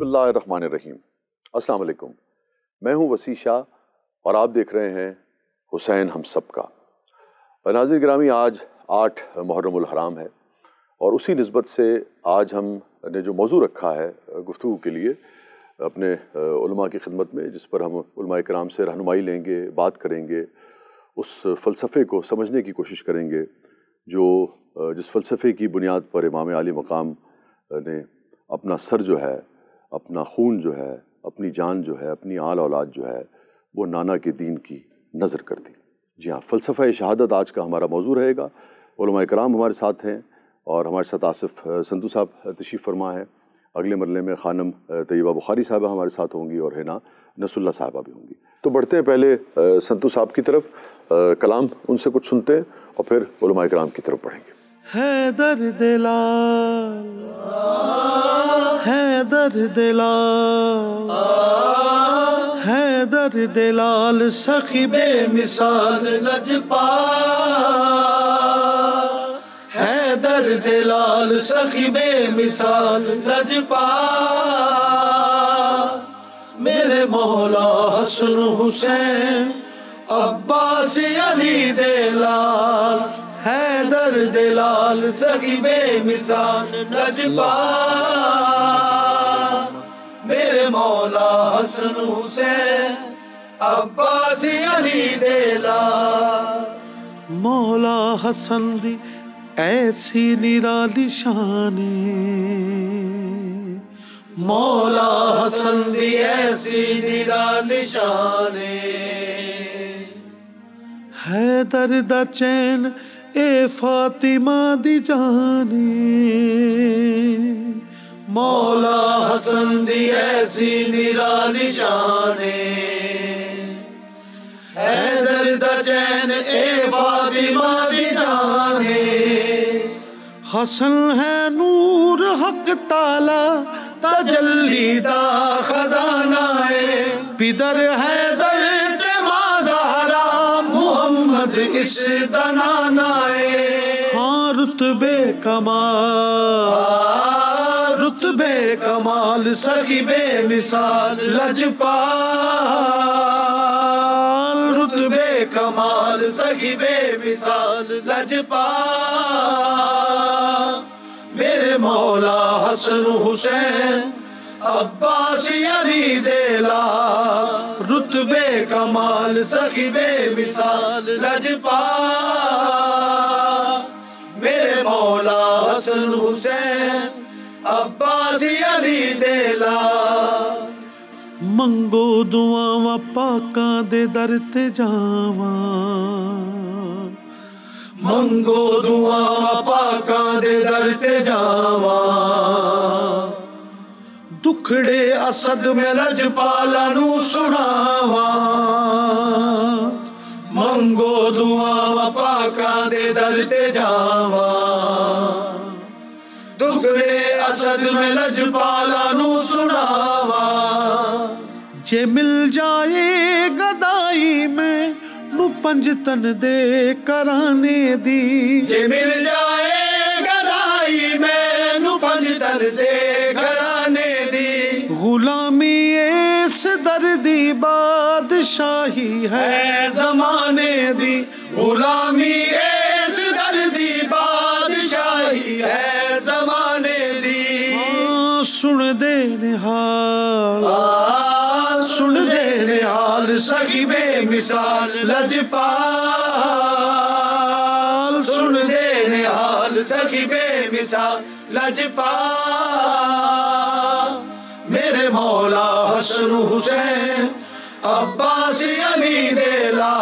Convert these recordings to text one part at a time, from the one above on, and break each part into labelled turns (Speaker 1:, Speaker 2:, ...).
Speaker 1: बिस्मिल्लाहिर्रहमानिर्रहीम अस्सलाम वालेकुम मैं हूं वसी शाह और आप देख रहे हैं हुसैन हम सब का नाजिर ग्रामी आज आठ मुहर्रम हराम है और उसी नस्बत से आज हम ने जो मौजू रखा है गुफ्तु के लिए अपने उलमा की खिदमत में जिस पर हम उलमा कराम से रहनुमाई लेंगे बात करेंगे उस फ़लसफ़े को समझने की कोशिश करेंगे जो जिस फ़लसफ़े की बुनियाद पर इमाम आली मकाम ने अपना सर जो है अपना खून जो है अपनी जान जो है अपनी आल औलाद जो है वो नाना के दीन की नज़र कर दी जी हाँ फ़लसफ़ा शहादत आज का हमारा मौजू रहेगा कराम हमारे साथ हैं और हमारे साथ आसफ़ संतू साहब तशीफ़ फरमा है अगले मरले में खानम तयबा बुखारी साहबा हमारे साथ होंगी और हैना नसुल्ला साहबा भी होंगी तो बढ़ते हैं पहले संतू साहब की तरफ कलाम उनसे कुछ सुनते हैं और फिर कराम की तरफ पढ़ेंगे
Speaker 2: है दर दिला दर दिला है दर दिलाल सखी मिसाल लजपा है दर दिलाल सखी मिसाल लजपा मेरे मौला हसन हुसैन अब्बास अली दिलाल है दर दिलाल सखी मिसाल लजपा मौला हसन हुसैन अब्बास अली देला मौला हसन दी ऐसी निराली शान मौला हसन दी ऐसी निराली शान है द चैन ए फातिमा दी जानी मौला हसन दी ऐसी निरा निशाने हैदर दा चैन ए फातिमा दी जाने हसन है नूर हक ताला तजल्ली दा खजाना है पिदर है दर्द माजारा मुहम्मद इस दनाना है हाँ रुतबे कमाल बे कमाल सखी बे मिसाल लजपाल रुतबे कमाल सखी बे मिसाल लजपाल मेरे मौला हसन हुसैन अब्बासी अली देला रुतबे कमाल सखी बे मिसाल लजपाल मेरे मौला हसन हुसैन ਅੱਬਾਸ ਅਲੀ ਦੇ ਲਾ ਮੰਗੋ ਦੁਆਵਾਂ ਪਾਕਾਂ ਦੇ ਦਰ ਤੇ ਜਾਵਾਂ ਮੰਗੋ ਦੁਆਵਾਂ ਪਾਕਾਂ ਦੇ ਦਰ ਤੇ ਜਾਵਾਂ ਦੁਖੜੇ ਅਸਦ ਮੈਂ ਲਜਪਾਲਾ ਨੂੰ ਸੁਣਾਵਾਂ ਮੰਗੋ ਦੁਆਵਾਂ ਪਾਕਾਂ ਦੇ ਦਰ ਤੇ ਜਾਵਾਂ
Speaker 3: विरासत में लजपाला नु सुनावा
Speaker 2: जे मिल जाए गदाई में नु पंजतन दे कराने दी जे मिल जाए गदाई में नु पंजतन दे कराने दी गुलामी इस दर दी बादशाही है जमाने दी गुलामी सुन दे निहाल सुन दे निहाल सखी बेमिसाल लजपाल सुन दे निहाल सखी बेमिसाल लजपाल मेरे मौला हसन हुसैन अब्बास अली देला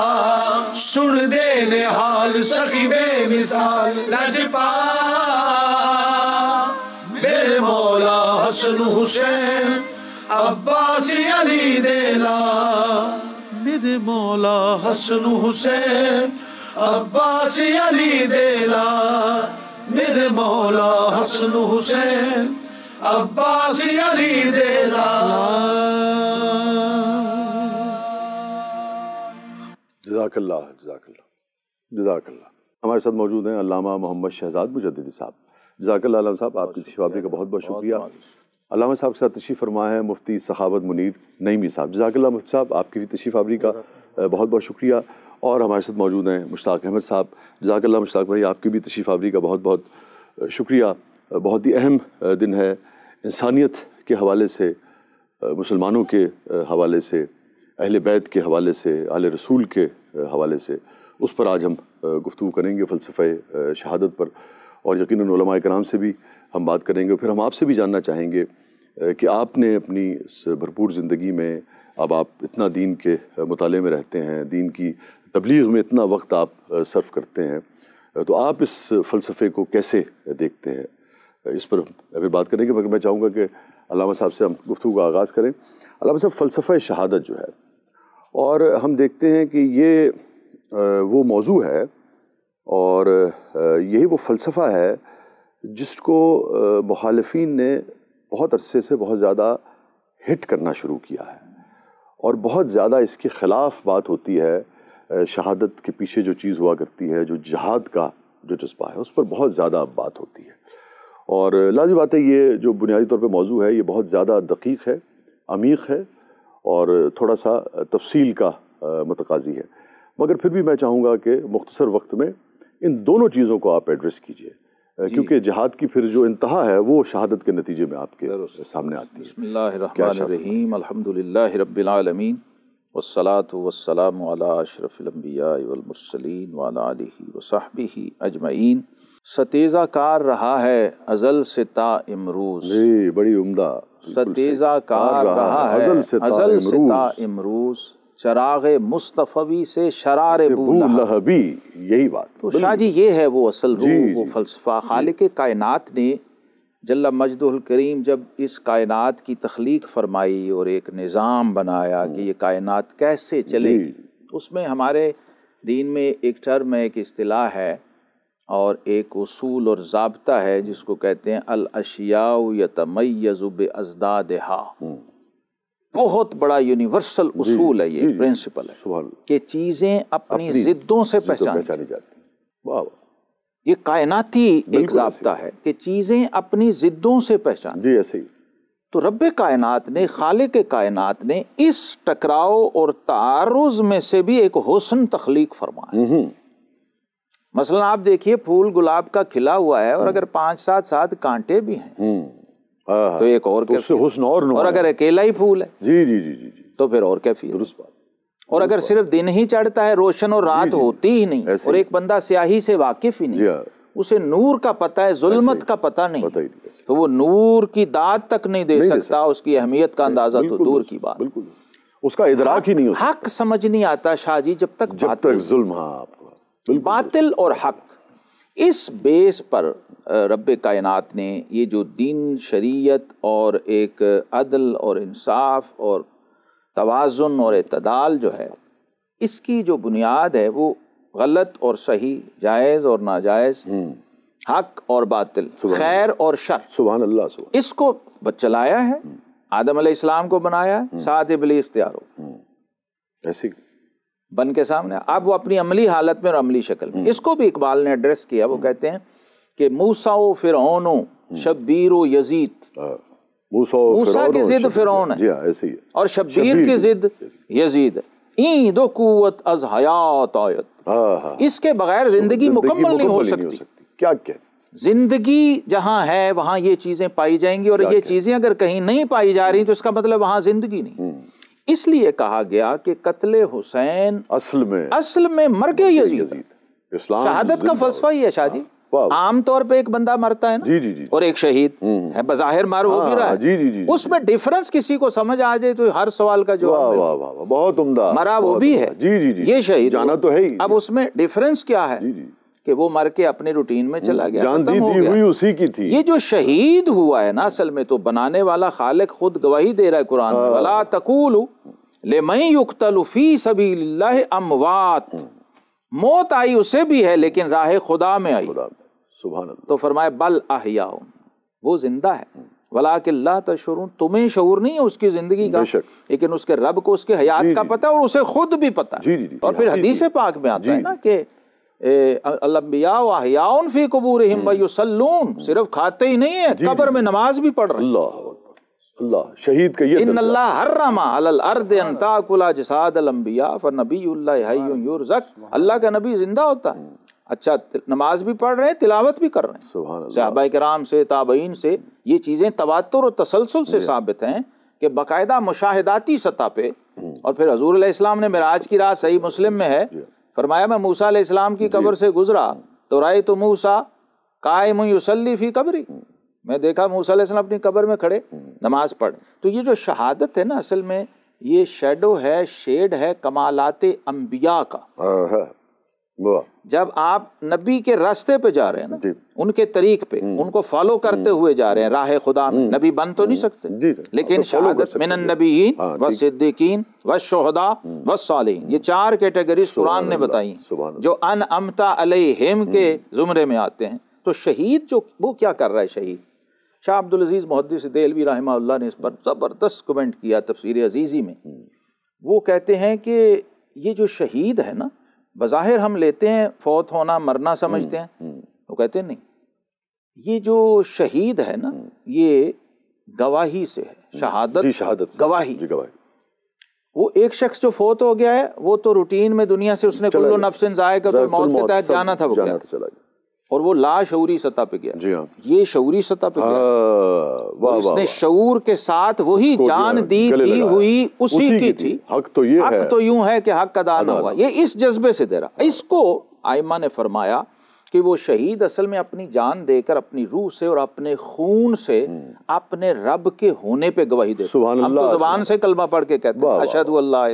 Speaker 2: सुन दे निहाल सखी बेमिसाल लजपाल मौला हसन हुसैन अब्बासी अली देला मेरे मौला हसन हुसैन अब्बासी अली देला मेरे मौला हसन हुसैन अब्बासी अली देला
Speaker 1: जजाकल्ला जजाकल्ला जजाकल्ला हमारे साथ मौजूद हैं अलामा मोहम्मद शहजाद मुजद्दी साहब जाकर आलम साहब आपकी तशवाबी का बहुत बहुत शुक्रिया अलामा साहब के साथ तशीफ़ फरमा है मुफ्ती सखावत मुनीर नईमी साहब जजाकल्ला मुफ्ती साहब आपकी भी तशीफ़ आबरी का बहुत बहुत शुक्रिया और हमारे साथ मौजूद हैं मुश्ताक अहमद साहब जजाकल्ला मुश्ताक भाई आपकी भी तशीफ़ आबरी का बहुत बहुत शुक्रिया बहुत ही अहम दिन है इंसानियत के हवाले से मुसलमानों के हवाले से अहल बैत के हवाले से आल रसूल के हवाले से उस पर आज हम गुफ्तु करेंगे फ़लसफ़े शहादत पर और यकीन कराम से भी हम बात करेंगे फिर हम आपसे भी जानना चाहेंगे कि आपने अपनी इस भरपूर ज़िंदगी में अब आप इतना दीन के मुताले में रहते हैं दीन की तबलीग में इतना वक्त आप सर्फ़ करते हैं तो आप इस फ़लसफ़े को कैसे देखते हैं इस पर फिर बात करेंगे मगर मैं चाहूँगा कि अलामा साहब से हम गुफ्तु का आगाज़ करें अलामा साहब फ़लसफ़ा शहादत जो है और हम देखते हैं कि ये वो मौजू है और यही वो फ़लसफ़ा है जिसको मुखालफन ने बहुत अरसे से बहुत ज़्यादा हिट करना शुरू किया है और बहुत ज़्यादा इसके ख़िलाफ़ बात होती है शहादत के पीछे जो चीज़ हुआ करती है जो जहाद का जो जज्बा है उस पर बहुत ज़्यादा अब बात होती है और लाजी बात है ये जो बुनियादी तौर पर मौजू है ये बहुत ज़्यादा दकीक है अमीक है और थोड़ा सा तफसील का मतकाजी है मगर फिर भी मैं चाहूँगा कि मुख्तसर वक्त में इन दोनों चीज़ों को आप एड्रेस कीजिए क्योंकि जहाद की फिर जो इंतहा है वो शहादत के नतीजे में आपके सामने आती
Speaker 4: है रहीम अल्हम्दुलिल्लाह रब्बिल आलमीन वसलात वसलाम अशरफ़िलम्बियामरसलिन वाली वसाहबी अजमैन कार रहा है अजल से ता इमरूज जी बड़ी उम्दा कार रहा है अजल से ता इमरूज़ चराग मुस्तफ़वी से शरार लहबी यही बात तो शाह जी ये है वो असल रूह वो फलसफा खाल कायनात ने जल्ला मजदुल करीम जब इस कायनात की तख्लीक फरमाई और एक निज़ाम बनाया कि ये कायनात कैसे चलेगी उसमें हमारे दीन में एक टर्म है एक अतलाह है और एक असूल और जबता है जिसको कहते हैं अलशिया अशिया अजदा अजदाद बहुत बड़ा यूनिवर्सल उसूल है ये प्रिंसिपल है कि चीज़ें अपनी जिद्दों से पहचानी
Speaker 1: जाती
Speaker 4: ये कायनाती एक जबता है कि चीज़ें अपनी जिद्दों से पहचान जी ऐसे ही तो रब कायनात ने खाले के कायनात ने इस टकराव और तारुज में से भी एक हुसन तखलीक फरमाया हम्म, हम्म। मसलन आप देखिए फूल गुलाब का खिला हुआ है और हम्म। अगर पांच सात सात कांटे भी हैं हाँ, हाँ। तो एक और तो उससे हुस्न और और अगर अकेला ही फूल है जी जी जी जी तो फिर और क्या फील दुरुस्त बात और अगर सिर्फ दिन ही चढ़ता है रोशन और रात होती ही नहीं और एक बंदा स्याही से वाकिफ ही नहीं हाँ। उसे नूर का पता है जुल्मत का पता नहीं तो वो नूर की दात तक नहीं दे सकता उसकी अहमियत का अंदाजा तो दूर की बात बिल्कुल उसका इदराक ही नहीं हक समझ नहीं आता शाहजी जब तक जब तक जुल्म बातिल और हक इस बेस पर रब कायनात ने ये जो दीन शरीयत और एक अदल और इंसाफ और तोज़ुन और अतदाल जो है इसकी जो बुनियाद है वो गलत और सही जायज़ और नाजायज़ हम्म। हक और बातिल खैर और शर सुबह अल्लाह इसको चलाया है हम्म। आदम अलैहिस्सलाम को बनाया है हम्म। ही इबलीस तैयार हो ऐसी बन के सामने अब वो अपनी अमली हालत में और अमली शक्ल में हम्म। इसको भी इकबाल ने एड्रेस किया वो कहते हैं कि मूसाओ फिर हम्म। शब्बीर यजीद मूसा की जिद फिर हाँ, और शब्बीर की जिद यजीद ईद कुत अज हयात आयत हाँ, हाँ। इसके बगैर तो जिंदगी मुकम्मल नहीं हो सकती क्या क्या जिंदगी जहां है वहां ये चीज़ें पाई जाएंगी और ये चीज़ें अगर कहीं नहीं पाई जा रही तो इसका मतलब वहां जिंदगी नहीं हम्म। इसलिए कहा गया कि कतले हुसैन असल में असल में मर गया शहादत का फलसफा ही है शाहजी हाँ, आमतौर पे एक बंदा मरता है ना जी जी जी और एक शहीद हम्म, हम्म। है बजाहिर मार वो भी रहा हाँ, है जी जी जी उसमें डिफरेंस किसी को समझ आ जाए तो हर सवाल का जवाब बहुत उम्दा मरा वो भी है जी जी जी ये शहीद जाना तो है ही अब उसमें डिफरेंस क्या है जी जी कि वो मर के अपने रूटीन में चला गया जान दी, दी हुई उसी की थी ये जो शहीद हुआ है ना असल में तो बनाने वाला खालिक खुद गवाही दे रहा है कुरान में हाँ। वाला तकुल ले मई युक्तलफी सभी अमवात मौत आई उसे भी है लेकिन राह खुदा में आई सुबह तो फरमाए बल आहिया वो जिंदा है वला के किल्ला तशरून तुम्हें शुरू नहीं है उसकी ज़िंदगी का लेकिन उसके रब को उसके हयात का पता है और उसे खुद भी पता है और फिर हदीसे पाक में आता है ना कि फ़ी कबूर हम्म। हम्म। सिर्फ खाते ही नहीं है कबर में नमाज भी पढ़ रहे अल्लाह अल्लाह शहीद का ये इन अल्लाह अर्द जसाद अल अंबिया फर नबी अल्लाह का नबी जिंदा होता है हम्म। अच्छा नमाज भी पढ़ रहे हैं तिलावत भी कर रहे हैं साहबा कराम से ताबईन से ये चीज़ें तबातुर और तसलसल से साबित हैं कि बाकायदा मुशाहदाती सतह पे और फिर हजूर इस्लाम ने मेराज की रात सही मुस्लिम में है फरमाया मैं मूसा इस्लाम की कब्र से गुजरा तो राय तो मूसा कायम युसल्ली फी कब्री मैं देखा मूसा इस्लाम अपनी कब्र में खड़े नमाज पढ़ तो ये जो शहादत है ना असल में ये शेडो है शेड है कमालाते अम्बिया का जब आप नबी के रास्ते पे जा रहे हैं ना उनके तरीक पे हम्म। उनको फॉलो करते हुए जा रहे हैं राह खुदा में हम्म। नबी बन तो नहीं सकते लेकिन तो शहादत मिनन नबीन हाँ, व सिद्दीकीन व शोहदा हम्म। व सालीन ये चार कैटेगरीज कुरान ने बताई जो अन अमता अलहिम के जुमरे में आते हैं तो शहीद जो वो क्या कर रहा है शहीद शाह अब्दुल अजीज़ मुहदस देलवी रहा ने इस पर ज़बरदस्त कमेंट किया तफसर अजीज़ी में वो कहते हैं कि ये जो शहीद है ना बज़ाहिर हम लेते हैं फौत होना मरना हम्म, समझते हैं हम्म। वो कहते हैं नहीं ये जो शहीद है ना हम्म। ये गवाही से है शहादत शहादत गवाही गवाही वो एक शख्स जो फोत हो गया है वो तो रूटीन में दुनिया से उसने कुल्लो नफ्सिन जाएगा तो, तो मौत के तहत जाना था वो गया और वो ला शौरी सतह पे गया जी हाँ ये शौरी सतह पे गया हाँ, वा, इसने शऊर के साथ वही जान दी दी हुई उसी, की थी हक तो ये हक तो यूं है कि हक का हुआ ये इस जज्बे से दे रहा इसको आयमा ने फरमाया कि वो शहीद असल में अपनी जान देकर अपनी रूह से और अपने खून से हम्म। अपने रब के होने पे गवाही दे तो जबान अच्छा। से कलमा पढ़ के कहते हैं अशद अल्लाह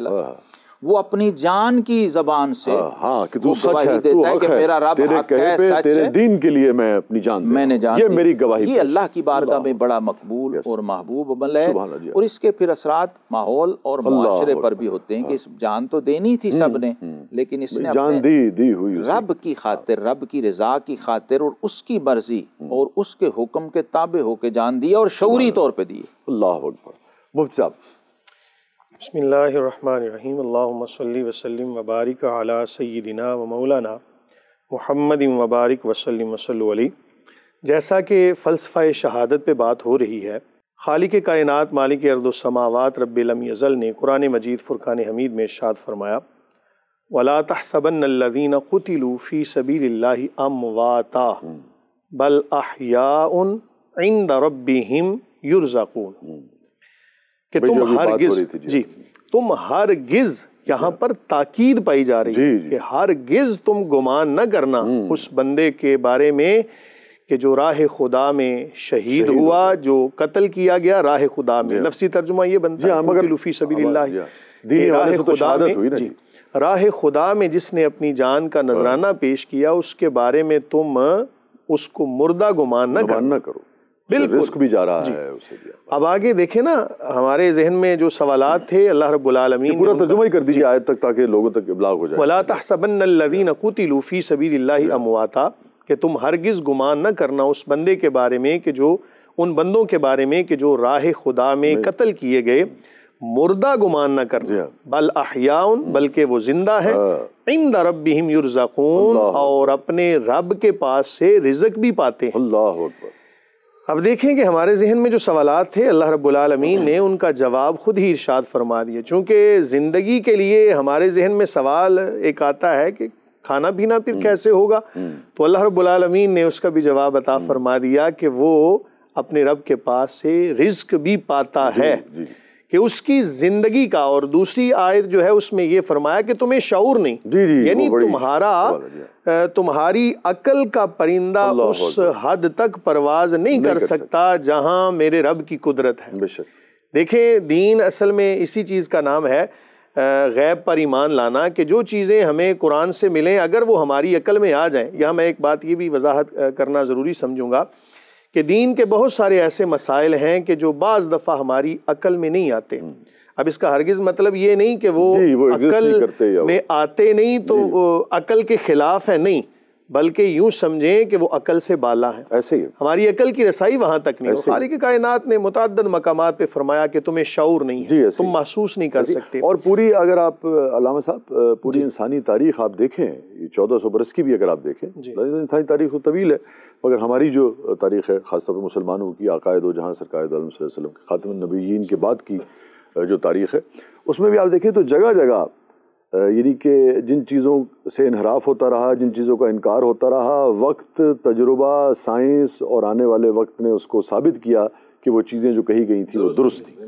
Speaker 4: वो अपनी जान की जबान से हाँ, हाँ कि तू सच है, देता है कि मेरा रब तेरे हक है, पे, सच तेरे दीन के लिए मैं अपनी जान मैंने जान ये मेरी गवाही ये अल्लाह की बारगाह में बड़ा मकबूल और महबूब अमल है और इसके फिर असरात माहौल और माशरे पर भी होते हैं कि हाँ। इस जान तो देनी थी हम्म, सब ने हम्म। लेकिन इसने जान दी दी हुई रब की खातिर हाँ। रब की रजा की खातिर और उसकी मर्जी हम्म। और उसके हुक्म के ताबे होके जान दिया और शौरी तौर पर दिए अल्लाह मुफ्त साहब
Speaker 5: बसमीम् अल्लाम वसलम वबारक अला सयदिना व मौलाना महमद वबारक वसलम वसल जैसा कि फ़लसफ़ा शहादत पर बात हो रही है खाली के कायनत मालिक अर्दुलसमावत रबीम अज़ल ने कुरान मजीद फ़ुरान हमीद में शाद फरमाया वला तहसबनदीन क़ुतलूफ़ी सबील अम वाता बल अहिया रबी हम युरज़ाकून hmm. कि तुम हर गिज जी तुम हर गिज यहाँ पर ताकीद पाई जा रही है कि हर गिज तुम गुमान न करना हम्म। उस बंदे के बारे में कि जो राह खुदा में शहीद शहीद हुआ जो कत्ल किया गया राह खुदा में नफसी तर्जुमा ये बनता है लुफी सभी राह खुदा में जी हाँ, राह तो खुदा में जिसने अपनी जान का नजराना पेश किया उसके बारे में तुम उसको मुर्दा गुमान न करो तो बिल्कुल रिस्क भी जा रहा है उसे अब आगे देखे ना हमारे जहन में जो सवाल थे अल्लाह रबालमीन पूरा तर्जुमा
Speaker 1: ही कर दीजिए आयत तक ताकि लोगों तक इब्लाग
Speaker 5: हो जाए वला तहसबन अल्लज़ीन फी सबीलिल्लाहि अमवाता कि तुम हरगिज़ गुमान न करना उस बंदे के बारे में कि जो उन बंदों के बारे में कि जो राह खुदा में कत्ल किए गए मुर्दा गुमान न कर हाँ। बल अहियाउन बल्कि वो जिंदा है इंद रब युरजकून और अपने रब के पास से रिजक भी पाते हैं अल्लाह अकबर अब देखें कि हमारे जहन में जो सवाल थे अल्लाह रब्लमीन ने उनका जवाब ख़ुद ही इर्शाद फरमा दिए चूँकि ज़िंदगी के लिए हमारे जहन में सवाल एक आता है कि खाना पीना फिर हम्म। कैसे होगा हम्म। तो अल्लाह रबालमीन ने उसका भी जवाब अता हम्म। फरमा दिया कि वो अपने रब के पास से रिस्क भी पाता है जी, जी। कि उसकी जिंदगी का और दूसरी आयत जो है उसमें ये फरमाया कि तुम्हें शौर नहीं यानी तुम्हारा तुम्हारी अकल का परिंदा उस हद तक परवाज नहीं, नहीं कर, कर सकता जहां मेरे रब की कुदरत है देखें दीन असल में इसी चीज़ का नाम है गैब पर ईमान लाना कि जो चीज़ें हमें कुरान से मिलें अगर वो हमारी अकल में आ जाएं यह मैं एक बात ये भी वजाहत करना ज़रूरी समझूंगा कि दीन के बहुत सारे ऐसे मसाइल हैं कि जो बाज़ दफ़ा हमारी अकल में नहीं आते हम्म। अब इसका हरगिज मतलब ये नहीं कि वो, वो अकल में आते नहीं तो अकल के खिलाफ है नहीं बल्कि यूं समझें कि वो अकल से बाला है ऐसे ही हमारी अकल की रसाई वहां तक नहीं खाली के कायनात ने मुतद मकाम पे फरमाया कि तुम्हें शौर नहीं है तुम महसूस नहीं कर सकते और
Speaker 1: पूरी अगर आप अलामा साहब पूरी इंसानी तारीख आप देखें चौदह सौ बरस की भी अगर आप देखें तो इंसानी तारीख तो तवील है मगर हमारी जो तारीख है ख़ासतौर पर मुसलमानों की व जहाँ सरकार के के बाद की जो तारीख है उसमें भी आप देखें तो जगह जगह यानी कि जिन चीज़ों से इनहराफ होता रहा जिन चीज़ों का इनकार होता रहा वक्त तजुर्बा साइंस और आने वाले वक्त ने उसको साबित किया कि वो चीज़ें जो कही गई थी वो दुरुस्त थी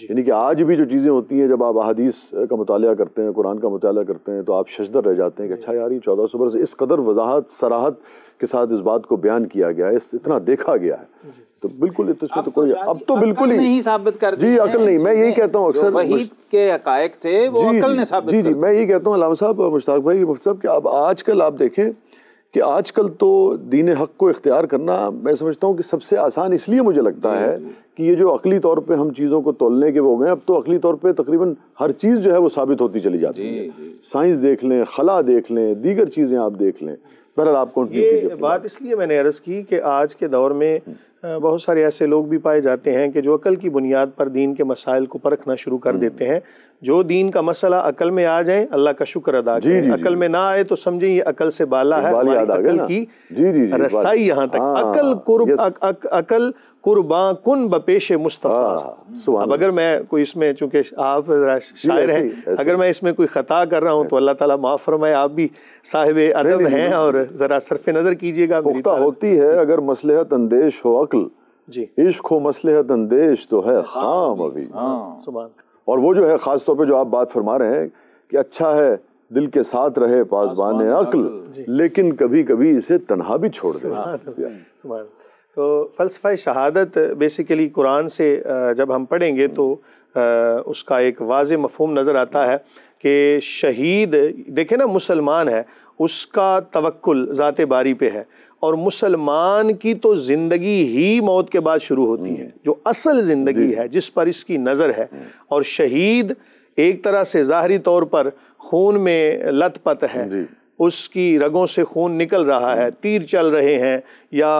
Speaker 1: यानी कि आज भी जो चीज़ें होती हैं जब आप अदीस का मताल करते हैं कुरान का मताल करते हैं तो आप शशदर रह जाते हैं कि अच्छा यार ये चौदह सौ बरस इस कदर वजाहत सराहत के साथ इस बात को बयान किया गया है इतना देखा गया है तो बिल्कुल तो तो कोई अब तो बिल्कुल ही नहीं साबित
Speaker 4: कर जी अकल नहीं मैं यही कहता हूँ अक्सर के हकायक थे वो अकल ने साबित जी जी
Speaker 1: मैं यही कहता हूँ साहब और मुश्ताक भाई मुफ्त साहब कि अब आजकल आप देखें कि आजकल तो दीन हक को इख्तियार करना मैं समझता हूँ कि सबसे आसान इसलिए मुझे लगता है कि ये जो अकली तौर पे हम चीज़ों को तोलने के वो गए अब तो अकली तौर पे तकरीबन हर चीज़ जो है वो साबित होती चली जाती है साइंस देख लें खला देख लें दीगर चीज़ें आप देख लें
Speaker 5: बहरहाल आप बात इसलिए मैंने अर्ज़ की कि आज के दौर में हम्म। बहुत सारे ऐसे लोग भी पाए जाते हैं कि जो अकल की बुनियाद पर दीन के मसाइल को परखना शुरू कर हम्म। देते हैं जो दीन का मसला अकल में आ जाए अल्लाह का शुक्र अदा जी, जी, अकल में ना आए तो समझे ये अकल से बाला है अकल अकल की जी,
Speaker 1: जी, जी, रसाई यहां तक हाँ, अकल कुर्ब
Speaker 5: अकल कुर्बा कुन बपेशे मुस्तफ़ा हाँ, अब अगर मैं कोई इसमें चूंकि आप शायर हैं अगर मैं इसमें कोई ख़ता कर रहा हूँ तो अल्लाह ताला माफ़ फरमाए आप भी साहिब अदब हैं और ज़रा सरफ नज़र कीजिएगा होती
Speaker 1: है अगर मसलहत अंदेश हो अकल जी इश्क हो मसलहत अंदेश तो है हाँ, खाम अभी सुबह और वो जो है ख़ास तौर पे जो आप बात फरमा रहे हैं कि अच्छा है दिल के साथ रहे पासबान अक्ल लेकिन कभी कभी इसे तनहा भी छोड़ दे
Speaker 5: तो फ़लसफ़ा शहादत बेसिकली कुरान से जब हम पढ़ेंगे तो उसका एक वाज मफहम नज़र आता है कि शहीद देखे ना मुसलमान है उसका तवक्ल ज़ात बारी पे है और मुसलमान की तो ज़िंदगी ही मौत के बाद शुरू होती है हम्म। जो असल ज़िंदगी है जिस पर इसकी नज़र है हम्म। और शहीद एक तरह से ज़ाहरी तौर पर खून में लतपत है उसकी रगों से खून निकल रहा है हम्म। तीर चल रहे हैं या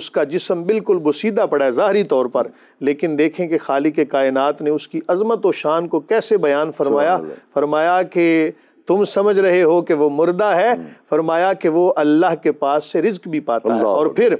Speaker 5: उसका जिसम बिल्कुल बसीदा पड़ा है ज़ाहरी तौर पर लेकिन देखें कि खाली के कायनात ने उसकी अज़मत व शान को कैसे बयान फरमाया फरमाया कि तुम समझ रहे हो कि वो मुर्दा है हम्म। फरमाया कि वो अल्लाह के पास से रिज्क भी पाता है और फिर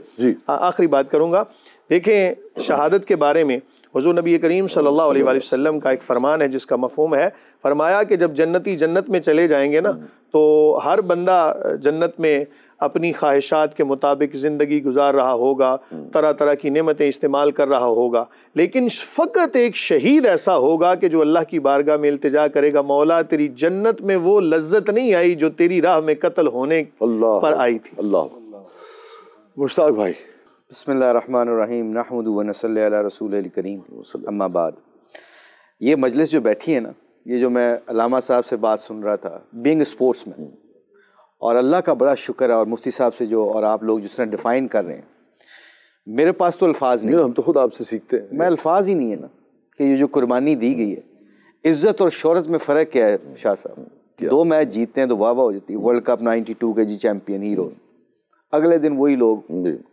Speaker 5: आखिरी बात करूँगा देखें शहादत के बारे में हजू नबी करीम सल्लल्लाहु अलैहि वसल्लम का एक फ़रमान है जिसका मफहम है फरमाया कि जब जन्नती जन्नत में चले जाएंगे ना हम्म। तो हर बंदा जन्नत में अपनी ख्वाहिशात के मुताबिक ज़िंदगी गुजार रहा होगा तरह तरह की नमतें इस्तेमाल कर रहा होगा लेकिन फ़कत एक शहीद ऐसा होगा कि जो अल्लाह की बारगाह में अल्तजा करेगा मौला तेरी जन्नत में वो लज्जत नहीं आई जो तेरी राह में कत्ल होने पर आई
Speaker 6: थी अल्लाह मुश्ताक भाई बसमीम नहमद वनसल रसूल करीम अम्माबाद ये मजलिस जो बैठी है ना ये जो मैं अलामा साहब से बात सुन रहा था बींग स्पोर्ट्स मैन और अल्लाह का बड़ा शुक्र है और मुफ्ती साहब से जो और आप लोग जिस तरह डिफ़ाइन कर रहे हैं मेरे पास तो अल्फाज नहीं हम तो खुद आपसे सीखते हैं मैं अल्फाज ही नहीं है ना कि ये जो कुर्बानी दी गई है इज़्ज़त और शहरत में फ़र्क क्या है शाह साहब दो मैच जीतते हैं तो वाह वाह हो जाती है वर्ल्ड कप टू के जी चैम्पियन हीरो अगले दिन वही लोग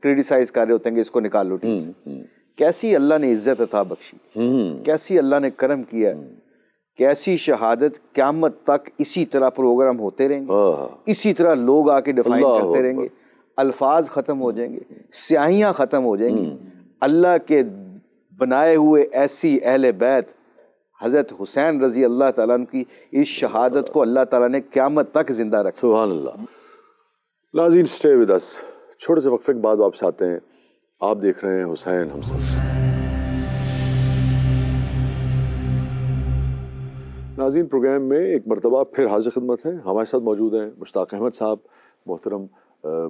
Speaker 6: क्रिटिसाइज कर रहे होते हैं कि इसको निकाल लो टीम हम्म, हम्म। कैसी अल्लाह ने इज़्ज़त अथा बख्शी हम्म। कैसी अल्लाह ने करम किया कैसी शहादत क्यामत तक इसी तरह प्रोग्राम होते रहेंगे हाँ, हाँ। इसी तरह लोग आके डिफाइन करते रहेंगे अल्फाज ख़त्म हो जाएंगे स्याहियाँ ख़त्म हो जाएंगी हम्म। अल्लाह के बनाए हुए ऐसी अहल बैत हज़रत हुसैन रज़ी अल्लाह ताला की इस शहादत को अल्लाह ताला ने क्यामत तक ज़िंदा रखा सुबह
Speaker 1: नाजीन स्टे विद अस छोटे से वक्फे के बाद वापस आते हैं आप देख रहे हैं हुसैन हमसे नाजीन प्रोग्राम में एक मरतबा फिर हाजिर खदमत है हमारे साथ मौजूद हैं मुश्ताक अहमद साहब मोहतरम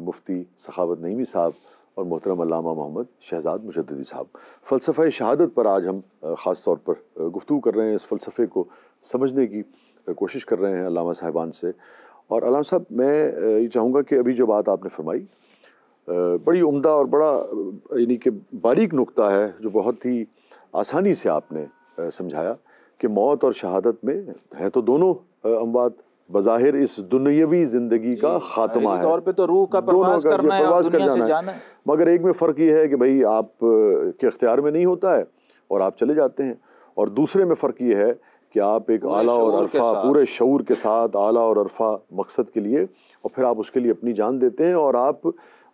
Speaker 1: मुफ्ती सखावत नईमी साहब और मोहतरम अलामा मोहम्मद शहजाद मुजदी साहब फ़लसफ़ा शहादत पर आज हम ख़ास तौर पर गुफ्तु कर रहे हैं इस फ़लसफ़े को समझने की कोशिश कर रहे हैं अलामा साहबान से और अलामा साहब मैं ये चाहूँगा कि अभी जो बात आपने फरमाई बड़ी उम्दा और बड़ा यानी कि बारीक नुकता है जो बहुत ही आसानी से आपने समझाया कि मौत और शहादत में है तो दोनों अमवात बज़ाहिर इस दुनियावी ज़िंदगी का ख़ात्मा है तौर पे
Speaker 4: तो रूह का प्रवास करना, है प्रवास कर जाना, है
Speaker 1: मगर एक में फ़र्क ये है कि भाई आप के अख्तियार में नहीं होता है और आप चले जाते हैं और दूसरे में फ़र्क ये है कि आप एक आला और अरफा पूरे शूर के साथ आला और अरफा मकसद के लिए और फिर आप उसके लिए अपनी जान देते हैं और आप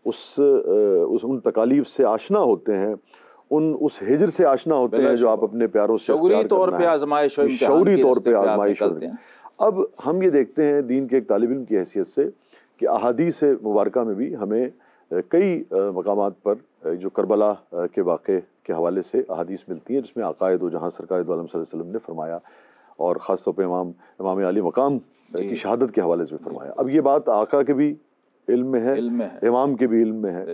Speaker 1: उस उस उन तकालीफ से आशना होते हैं उन उस हिजर से आशना होते हैं जो आप अपने प्यारों से शौरी तौर पे आजमाइश शौरी तौर पे आजमाइश होते हैं अब हम ये देखते हैं दीन के एक तालब इम की हैसियत से कि अहादीस मुबारक में भी हमें कई मकाम पर जो करबला के वाक़े के हवाले से अहादीस मिलती हैं जिसमें अकायद जहाँ सरकार वसल्लम ने फरमाया और ख़ास तौर पर इमाम इमाम अली मकाम की शहादत के हवाले से भी फरमाया अब ये बात आका के भी इल्म में है इल्म में है इमाम के भी इल्म में है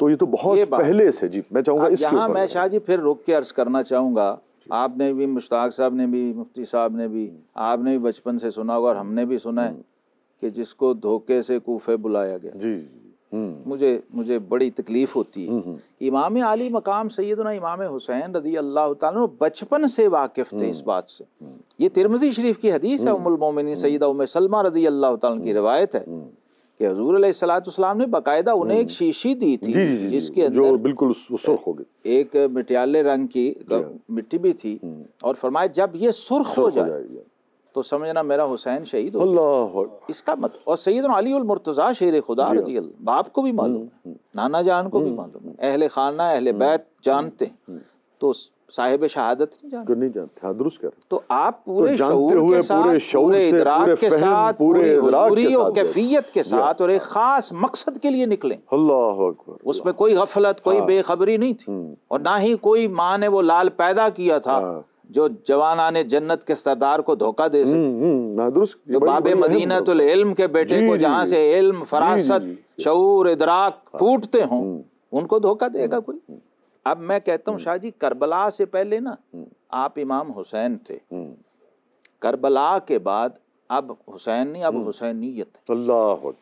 Speaker 1: तो ये तो बहुत ये पहले से जी मैं चाहूंगा चाहूँगा यहाँ मैं
Speaker 4: शाह जी फिर रोक के अर्ज करना चाहूंगा आपने भी मुश्ताक साहब ने भी मुफ्ती साहब ने भी आपने भी बचपन से सुना होगा और हमने भी सुना है कि जिसको धोखे से कूफे बुलाया गया जी हम्म। मुझे मुझे बड़ी तकलीफ होती है हम्म, हम्म। इमाम आली मकाम सैदना इमाम हुसैन रजी अल्लाह तु बचपन से वाकिफ थे इस बात से ये तिरमजी शरीफ की हदीस है उमुल मोमिन सैदा उम सलमा रजी अल्लाह तु की रवायत है कि हजूर सलाम ने बाकायदा उन्हें एक हम्म। शीशी दी थी जी, जी, जी, जिसके अंदर जो बिल्कुल सुर्ख हो गई एक मिटियाले रंग की हाँ। मिट्टी भी थी हम्म। और फरमाया जब ये सुर्ख हो जाए तो समझना मेरा हुसैन शहीद हो इसका मत और सैद अली उल मुर्तज़ा शेर खुदा रजी हाँ। बाप को भी हम्म, मालूम नाना जान को भी मालूम है अहल खाना अहले बैत जानते हैं तो साहेब शहादत नहीं जानते तो जानते हाँ, तो आप तो पूरे तो शऊर के साथ पूरे, पूरे इदराक के साथ पूरे हजूरी और कैफियत के साथ और एक ख़ास मकसद के लिए निकले अल्लाह अकबर उसमें कोई गफलत कोई हाँ। बेखबरी नहीं थी हम्म। और ना ही कोई माँ ने वो लाल पैदा किया था हाँ। जो जवाना ने जन्नत के सरदार को धोखा दे सके हम्म, हम्म, जो बाबे मदीना तो इल्म के बेटे को जहाँ से इल्म फरासत शूर इदराक फूटते हों उनको धोखा देगा कोई अब मैं कहता हूँ हम्म। शाह जी करबला से पहले ना हम्म। आप इमाम हुसैन थे हम्म। करबला के बाद अब हुसैन नहीं अब हुसैनियत अल्लाह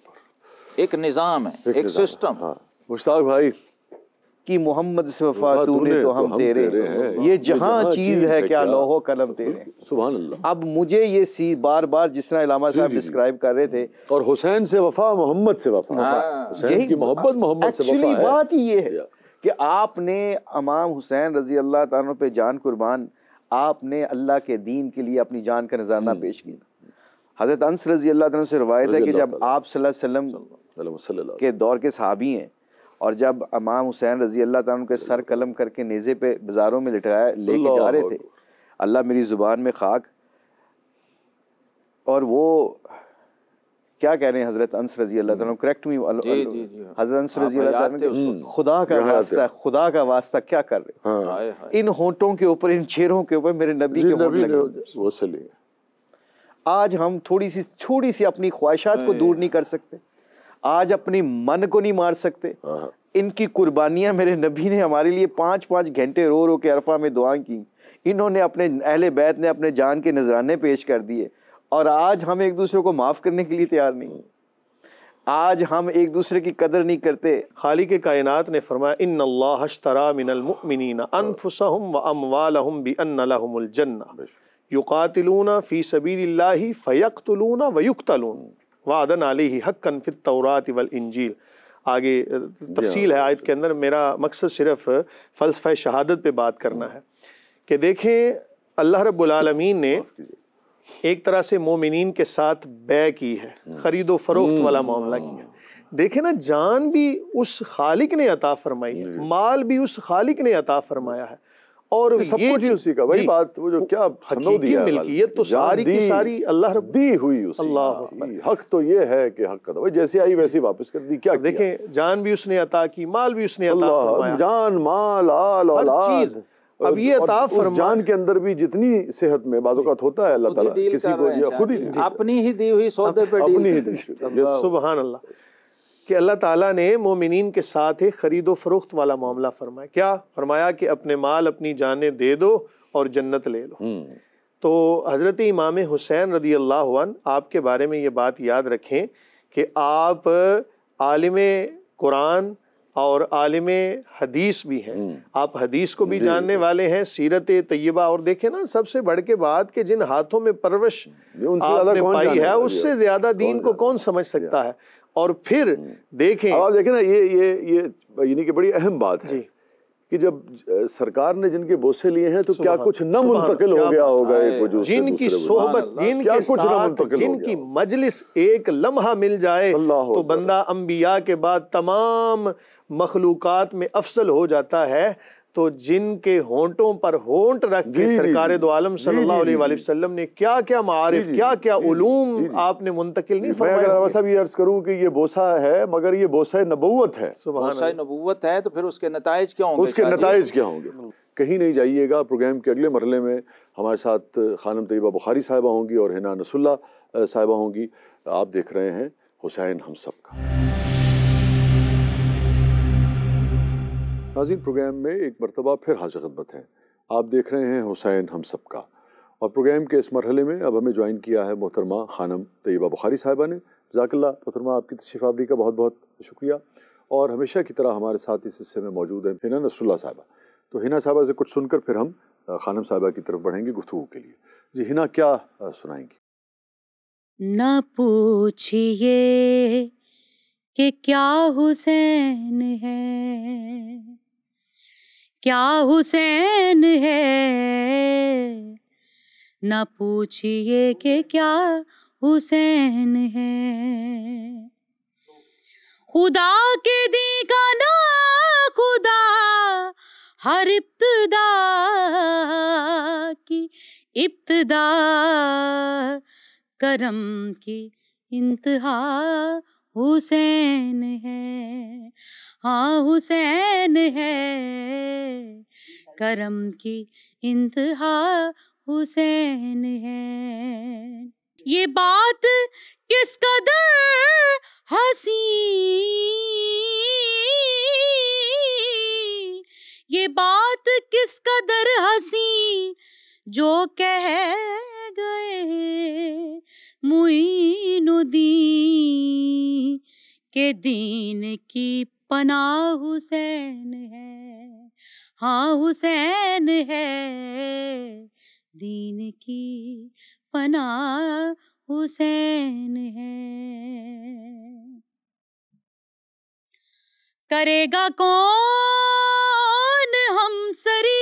Speaker 4: एक निज़ाम है एक, एक सिस्टम
Speaker 6: हाँ। भाई कि मोहम्मद से वफा तूने तो, तो हम तेरे, तेरे हैं ये जहाँ चीज़ है क्या लोहो कलम तेरे सुबह अब मुझे ये सी बार बार जिस तरह इलामा साहब डिस्क्राइब कर रहे थे और हुसैन से वफा मोहम्मद से वफा यही मोहब्बत मोहम्मद से वफा बात ये है कि आपने अमाम हुसैन रज़ी अल्लाह तन पे जान कुर्बान आपने अल्लाह के दीन के लिए अपनी जान का नजराना हम्म। पेश किया हज़रत अंस रज़ी अल्लाह से रवायत है कि जब आप के दौर के सहाबी हैं और जब इमाम हुसैन रज़ी अल्लाह के सर कलम करके नेज़े पे बाज़ारों में लिटाया लेके जा रहे थे अल्लाह मेरी ज़ुबान में खाक और वो क्या कह रहे हैं हजरत अंस रजी अल्लाह करेक्ट मी हजरत अंस रजी हम्म, खुदा का वास्ता खुदा का वास्ता क्या कर रहे हाँ, हाँ, हाँ। इन होंठों के ऊपर इन चेहरों के ऊपर मेरे नबी के लगे आज हम थोड़ी सी छोटी सी अपनी ख्वाहिशात को दूर नहीं कर सकते आज अपने मन को नहीं मार सकते इनकी कुर्बानियां मेरे नबी ने हमारे लिए पांच पांच घंटे रो रो के अरफा में दुआ की इन्होंने अपने अहले बैत ने अपने जान के नजराने पेश कर दिए और आज हम एक दूसरे को माफ़ करने के लिए तैयार नहीं आज हम एक दूसरे की कदर नहीं करते खाली के कायनात ने फरमाया
Speaker 5: आगे तफसील है आयत के अंदर मेरा मकसद सिर्फ फ़लसफ़ शहादत पे बात करना है कि देखें अल्लाह रब्बुल रबालमीन ने एक तरह से मोमिन के साथ बै की है खरीदो फरोख्त वाला हम्म। मामला किया देखे ना जान भी उस खालिक ने अता फरमाई है माल भी उस खालिक ने अता फरमाया है और सब ये कुछ उसी का वही बात वो जो क्या दिया मिल्कियत तो सारी की सारी अल्लाह रब दी हुई उसी अल्लाह
Speaker 1: हक तो ये है कि हक का भाई जैसे आई वैसे वापस कर दी क्या देखें
Speaker 5: जान भी उसने अता की माल भी उसने अता फरमाया जान
Speaker 1: माल आल औलाद हर चीज अब ये अता जान के अंदर भी जितनी सेहत में बाजुकात होता है अल्लाह ताला किसी को या खुद ही
Speaker 5: अपनी ही दी हुई सौदे पे अपनी ही सुभान अल्लाह कि अल्लाह ताला ने मोमिनीन के साथ ही ख़रीदो फ़रोख्त वाला मामला फरमाया क्या फरमाया कि अपने माल अपनी जाने दे दो और जन्नत ले लो हम्म। तो हज़रत इमाम हुसैन रदी अल्लाह आपके बारे में ये बात याद रखें कि आप आलिम कुरान और आलिम हदीस भी हैं हम्म। आप हदीस को भी जानने वाले हैं सीरत तय्यबा और देखे ना सबसे बढ़ के बाद के जिन हाथों में परवश आपने पाई है उससे ज़्यादा दीन को कौन समझ सकता है और फिर हम्म। देखें देखे ना ये ये ये यानी कि बड़ी अहम बात है
Speaker 1: कि जब सरकार ने जिनके बोसे लिए हैं तो क्या कुछ न मुंतकिल हो गया होगा एक वजूद जिनकी सोहबत जिनके कुछ न जिनकी
Speaker 5: मजलिस एक लम्हा मिल जाए तो बंदा अंबिया के बाद तमाम मखलूक़ात में अफसल हो जाता है तो जिनके होंटों पर होंट रख के सरकार दो आलम सल्लल्लाहु अलैहि वसल्लम ने क्या क्या मारिफ क्या क्या उलूम आपने मुंतकिल नहीं फरमाया
Speaker 1: साहब ये अर्ज करूं कि ये बोसा है मगर ये बोसा नबूवत है बोसा
Speaker 5: नबूवत है तो फिर उसके नतज क्या होंगे उसके
Speaker 1: नतज क्या होंगे कहीं नहीं जाइएगा प्रोग्राम के अगले मरले में हमारे साथ खानम तयबा बुखारी साहिबा होंगी और हिना नसुल्ला साहिबा होंगी आप देख रहे हैं हुसैन हम सब का नाजीन प्रोग्राम में एक मरतबा फिर हाजिर खदमत है आप देख रहे हैं हुसैन हम सब का और प्रोग्राम के इस मरहले में अब हमें ज्वाइन किया है मोहतरमा खानम तयबा बुखारी साहिबा ने जाकल्ला मोहतरमा आपकी तशरीफ आवरी का बहुत बहुत शुक्रिया और हमेशा की तरह हमारे साथ इस हिस्से में मौजूद हैं हिना नसरुल्ला साहिबा तो हिना साहिबा से कुछ सुनकर फिर हम खानम साहिबा की तरफ बढ़ेंगे गुफ्तु के लिए जी हिना क्या सुनाएंगी
Speaker 3: ना पूछिए कि क्या हुसैन है क्या हुसैन है न पूछिए कि क्या हुसैन है खुदा के दी का ना खुदा हर इब्तदा की इब्तदा करम की इंतहा हुसैन है हाँ हुसैन है करम की इंतहा हुसैन है ये बात किस कदर हसी ये बात किस कदर हसी जो कह गए मुईनुद्दीन के दीन की पना हुसैन है हाँ हुसैन है दीन की पना हुसैन है करेगा कौन हम सरी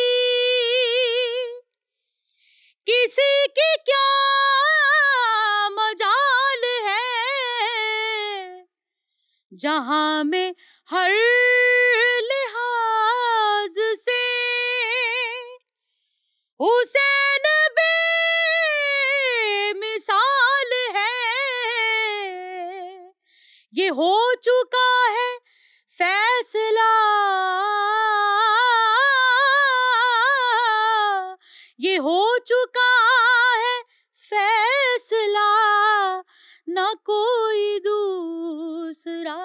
Speaker 3: किसी की क्या मजाल है जहां में हर लिहाज से हुसैन बे मिसाल है ये हो चुका है फैसला कोई दूसरा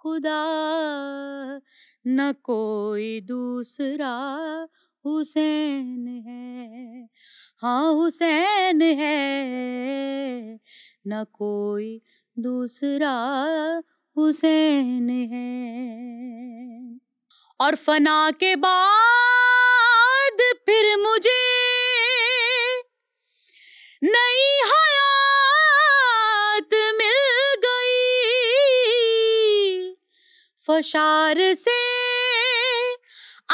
Speaker 3: खुदा न कोई दूसरा हुसैन है हाँ हुसैन है न कोई दूसरा हुसैन है और फना के बाद फिर मुझे नई हाँ फशार से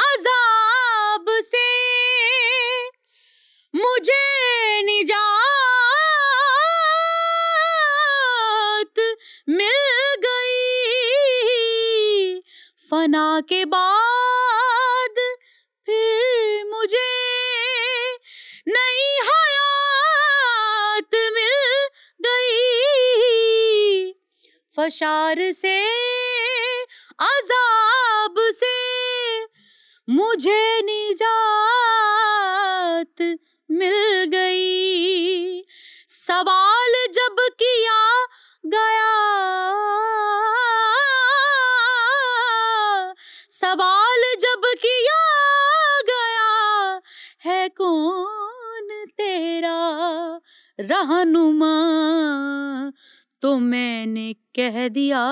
Speaker 3: अजाब से मुझे निजात मिल गई फना के बाद फिर मुझे नई हयात मिल गई फशार से अजाब से मुझे निजात मिल गई सवाल जब किया गया सवाल जब किया गया है कौन तेरा रहनुमा तो मैंने कह दिया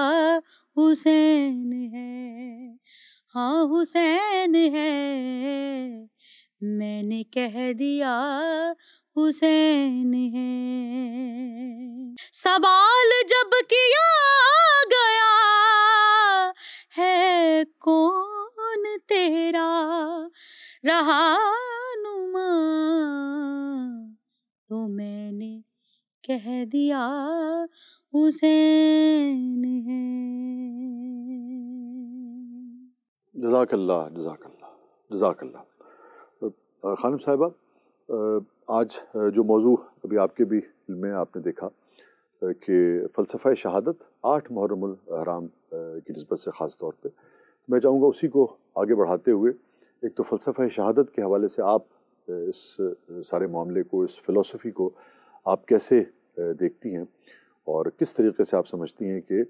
Speaker 3: हुसैन है हाँ हुसैन है मैंने कह दिया हुसैन है सवाल जब किया गया है कौन तेरा रहा नुमा तो मैंने कह दिया हुसैन है
Speaker 1: जजाकल्ला जजाकल्ला जजाकल्ला खानम साहिबा आज जो मौजू अभी आपके भी में आपने देखा कि फ़लसफ़ा शहादत आठ मुहर्रमुल की नस्बत से ख़ास तौर पर मैं चाहूँगा उसी को आगे बढ़ाते हुए एक तो फ़लसफ़ा शहादत के हवाले से आप इस सारे मामले को इस फ़िलोसफ़ी को आप कैसे देखती हैं और किस तरीके से आप समझती हैं कि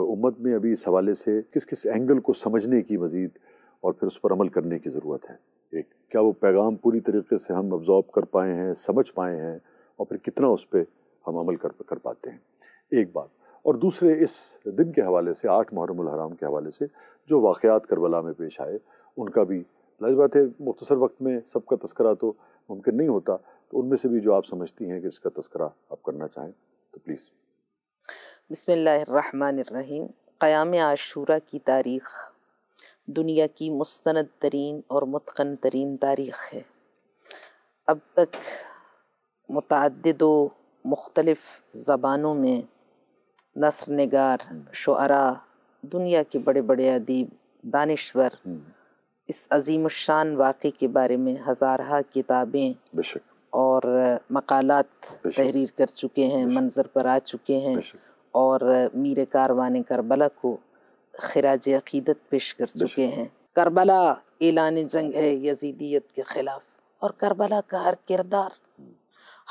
Speaker 1: उम्मत में अभी इस हवाले से किस किस एंगल को समझने की मज़ीद और फिर उस पर अमल करने की ज़रूरत है एक क्या वो पैगाम पूरी तरीके से हम ऑब्ज़ॉर्व कर पाए हैं समझ पाए हैं और फिर कितना उस पर हम अमल कर कर पाते हैं एक बात और दूसरे इस दिन के हवाले से आठ मुहरम हराम के हवाले से जो वाक़ात करबला में पेश आए उनका भी लाज बात है मुख्तर वक्त में सबका तस्करा तो मुमकिन नहीं होता तो उनमें से भी जो आप समझती हैं कि इसका तस्करा आप करना चाहें तो प्लीज़
Speaker 7: बसमीम क़याम आशूरा की तारीख़ दुनिया की मुस्ंद तरीन और मतकन तरीन तारीख़ है अब तक मतद मुख्तलफ़ ज़बानों में नसर नगार शुरा दुनिया के बड़े बड़े अदीब दानश्वर हम्म। इस अजीम शान वाक़े के बारे में हज़ारहा किताबें और मकालत तहरीर कर चुके हैं मंज़र पर आ चुके हैं और मीरे कारवान करबला को खराज अकीदत पेश कर चुके हैं करबला एलान जंग है यजीदियत के ख़िलाफ़ और करबला का हर किरदार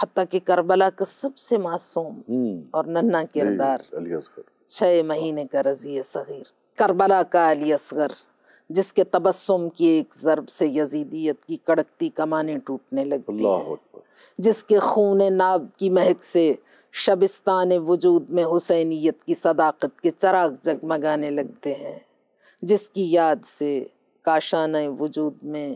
Speaker 7: हती कि करबला का सबसे मासूम हम्म। और नन्ना किरदार छः महीने का रजिया सग़ीर करबला का अली असगर जिसके तबस्सुम की एक ज़रब से यजीदियत की कड़कती कमाने टूटने लगती है जिसके खून नाब की महक से शबिस्तान वजूद में हुसैनीत की सदाकत के चराग जगमगाने लगते हैं जिसकी याद से काशान वजूद में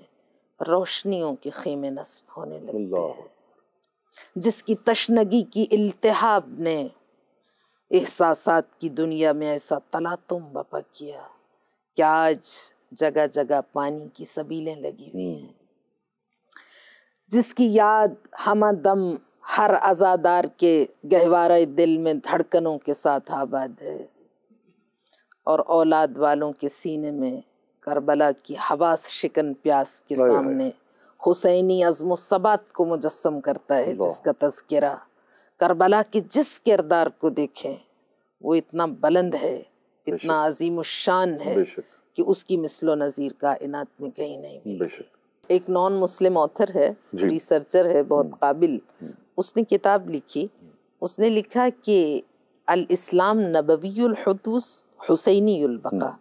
Speaker 7: रोशनियों के खेमे नस्ब होने लगते हैं जिसकी तशनगी की इल्तहाब ने एहसास की दुनिया में ऐसा तलातुम बपा किया कि आज जगह जगह पानी की सबीलें लगी हुई हम्म। हैं जिसकी याद हम दम हर आज़ादार के गहवारा दिल में धड़कनों के साथ आबाद है और औलाद वालों के सीने में करबला की हवास शिकन प्यास के सामने हुसैनी अज़म सबात को मुजस्म करता है जिसका तस्करा करबला के जिस किरदार को देखें वो इतना बुलंद है इतना अजीम शान है कि उसकी मिसलो नज़ीर इनात में कहीं नहीं मिली एक नॉन मुस्लिम ऑथर है रिसर्चर है बहुत हम्म। काबिल हम्म। उसने किताब लिखी उसने लिखा कि अल इस्लाम हुसैनी बका हम्म।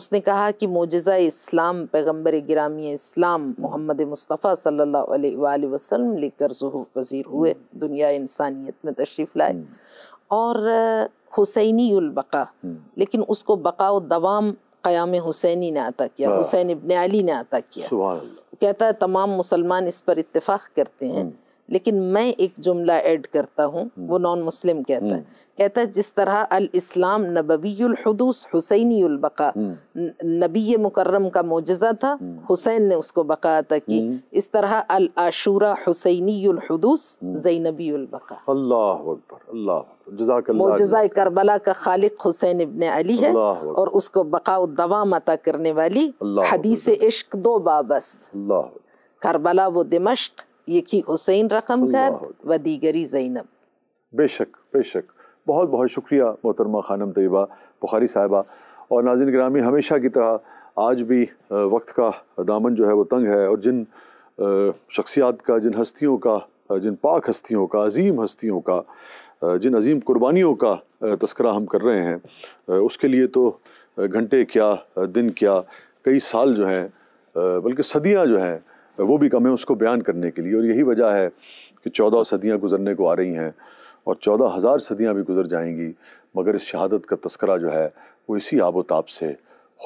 Speaker 7: उसने कहा कि मोजा इस्लाम पैगम्बर ग्रामी इस्लाम मोहम्मद मुस्तफ़ा सल्ला वसलम लेकर जहूर पजीर हुए दुनिया इंसानियत में तशरीफ़ लाए और बका लेकिन उसको बकाओ दवाम क़याम हुसैनी ने अता किया हुसैन इबन अली ने अता किया
Speaker 3: कहता
Speaker 7: है तमाम मुसलमान इस पर इतफाक़ करते हैं हम्म। लेकिन मैं एक जुमला ऐड करता हूँ हम्म। वो नॉन मुस्लिम कहता है हम्म। कहता है जिस तरह अल इस्लाम नबीलहदूस हुसैनीबका नबी मुकर्रम का मोजज़ा था हुसैन ने उसको बका अता की इस तरह अल आशूरा हुसैनीहदूस जैनबीबका अल्लाह अल्लाह मोजा करबला का खालिक हुसैन इबन अली है और उसको बकाउ दवा अता करने वाली हदीस इश्क दो बाबस्त करबला वो दिमश्क यकी हुसैन रकम कर व दीगरी जैनब बेशक बेशक बहुत बहुत शुक्रिया मोहतरमा खानम तयबा
Speaker 1: बुखारी साहिबा और नाजिन ग्रामी हमेशा की तरह आज भी वक्त का दामन जो है वो तंग है और जिन शख्सियात का जिन हस्तियों का जिन पाक हस्तियों का अजीम हस्तियों का जिन अजीम कुर्बानियों का तस्करा हम कर रहे हैं उसके लिए तो घंटे क्या दिन क्या कई साल जो हैं बल्कि सदियाँ जो हैं वो भी कम है उसको बयान करने के लिए और यही वजह है कि चौदह सदियाँ गुजरने को आ रही हैं और चौदह हज़ार सदियाँ भी गुजर जाएंगी मगर इस शहादत का तस्करा जो है वो इसी आबो ताब से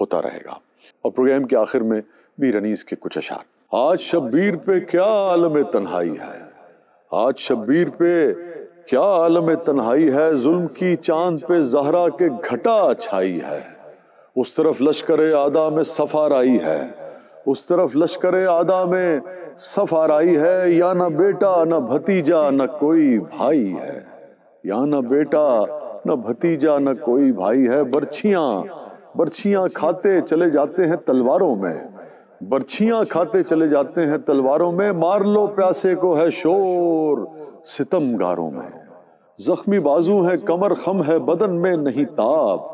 Speaker 1: होता रहेगा और प्रोग्राम के आखिर में भी रनीस के कुछ अशार आज शब्बीर पे क्या आलम तन्हाई है आज शब्बीर पे क्या आलम तन्हाई है जुल्म की चांद पे जहरा के घटा अछाई है उस तरफ लश्कर आदा में आई है उस तरफ लश्कर आदा में आई है या ना बेटा ना भतीजा न कोई भाई है या ना बेटा न भतीजा न कोई भाई है बर्छिया बर्छिया खाते चले जाते हैं तलवारों में बर्छिया खाते चले जाते हैं तलवारों में मार लो प्यासे को है शोर सितमगारों में जख्मी बाजू है कमर खम है बदन में नहीं ताप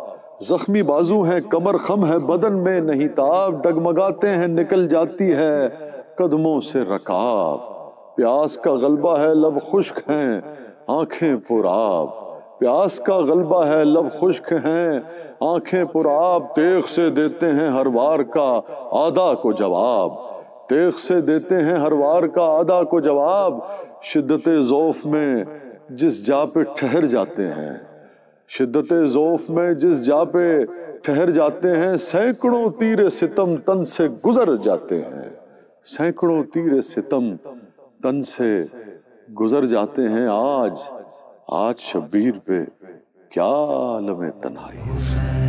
Speaker 1: जख्मी बाजू है कमर खम है बदन में नहीं ताप डगमगाते हैं निकल जाती है कदमों से रकाब प्यास का गलबा है लब खुश्क हैं आंखें पुराब प्यास का गलबा है लब खुश्क हैं आंखें पुराब तेख से देते हैं हर वार का आदा को जवाब तेख से देते हैं हर वार का आदा को जवाब शिद्दत जोफ में जिस जा पे ठहर जाते हैं शिद्दत जोफ में जिस जा पे ठहर जाते हैं सैकड़ों तीर सितम तन से गुजर जाते हैं सैकड़ों तीर सितम तन से गुजर जाते हैं आज आज शबीर पे क्या आलम है